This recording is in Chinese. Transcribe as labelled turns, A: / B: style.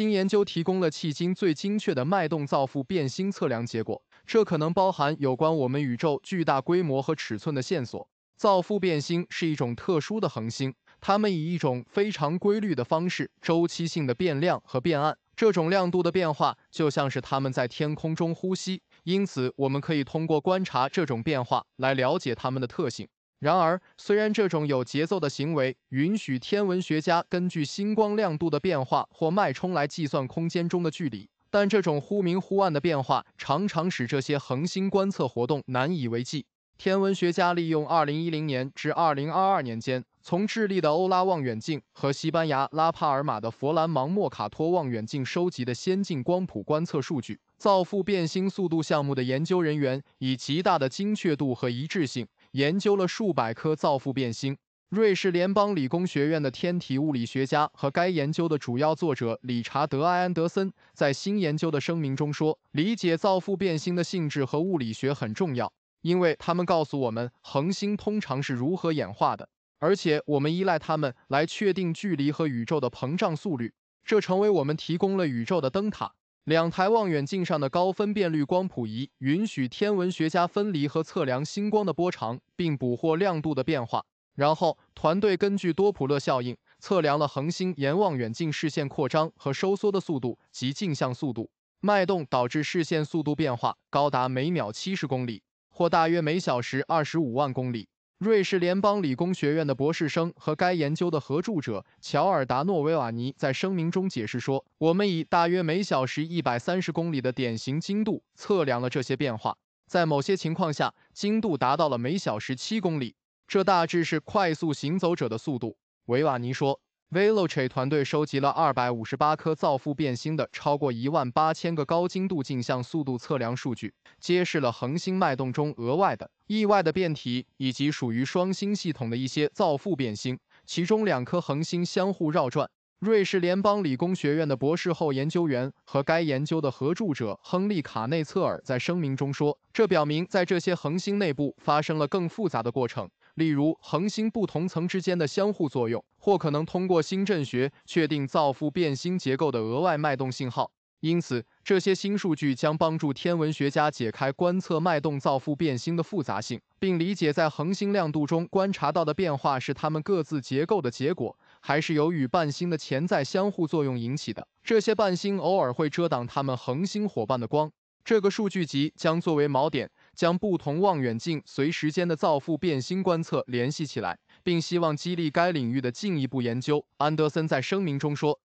A: 新研究提供了迄今最精确的脉动造父变星测量结果，这可能包含有关我们宇宙巨大规模和尺寸的线索。造父变星是一种特殊的恒星，它们以一种非常规律的方式周期性的变亮和变暗，这种亮度的变化就像是它们在天空中呼吸，因此我们可以通过观察这种变化来了解它们的特性。然而，虽然这种有节奏的行为允许天文学家根据星光亮度的变化或脉冲来计算空间中的距离，但这种忽明忽暗的变化常常使这些恒星观测活动难以为继。天文学家利用二零一零年至二零二二年间从智利的欧拉望远镜和西班牙拉帕尔马的佛兰芒莫卡托望远镜收集的先进光谱观测数据，造父变星速度项目的研究人员以极大的精确度和一致性。研究了数百颗造父变星，瑞士联邦理工学院的天体物理学家和该研究的主要作者理查德·埃安德森在新研究的声明中说：“理解造父变星的性质和物理学很重要，因为他们告诉我们恒星通常是如何演化的，而且我们依赖它们来确定距离和宇宙的膨胀速率，这成为我们提供了宇宙的灯塔。”两台望远镜上的高分辨率光谱仪允许天文学家分离和测量星光的波长，并捕获亮度的变化。然后，团队根据多普勒效应测量了恒星沿望远镜视线扩张和收缩的速度及镜像速度。脉动导致视线速度变化高达每秒七十公里，或大约每小时二十五万公里。瑞士联邦理工学院的博士生和该研究的合著者乔尔达诺·维瓦尼在声明中解释说：“我们以大约每小时一百三十公里的典型精度测量了这些变化，在某些情况下，精度达到了每小时七公里，这大致是快速行走者的速度。”维瓦尼说。v e l o c r y 团队收集了258颗造父变星的超过一万八千个高精度镜像速度测量数据，揭示了恒星脉动中额外的、意外的变体，以及属于双星系统的一些造父变星，其中两颗恒星相互绕转。瑞士联邦理工学院的博士后研究员和该研究的合著者亨利·卡内策尔在声明中说：“这表明在这些恒星内部发生了更复杂的过程。”例如，恒星不同层之间的相互作用，或可能通过星阵学确定造父变星结构的额外脉动信号。因此，这些新数据将帮助天文学家解开观测脉动造父变星的复杂性，并理解在恒星亮度中观察到的变化是它们各自结构的结果，还是由与伴星的潜在相互作用引起的。这些伴星偶尔会遮挡它们恒星伙伴的光。这个数据集将作为锚点。将不同望远镜随时间的造父变星观测联系起来，并希望激励该领域的进一步研究。安德森在声明中说。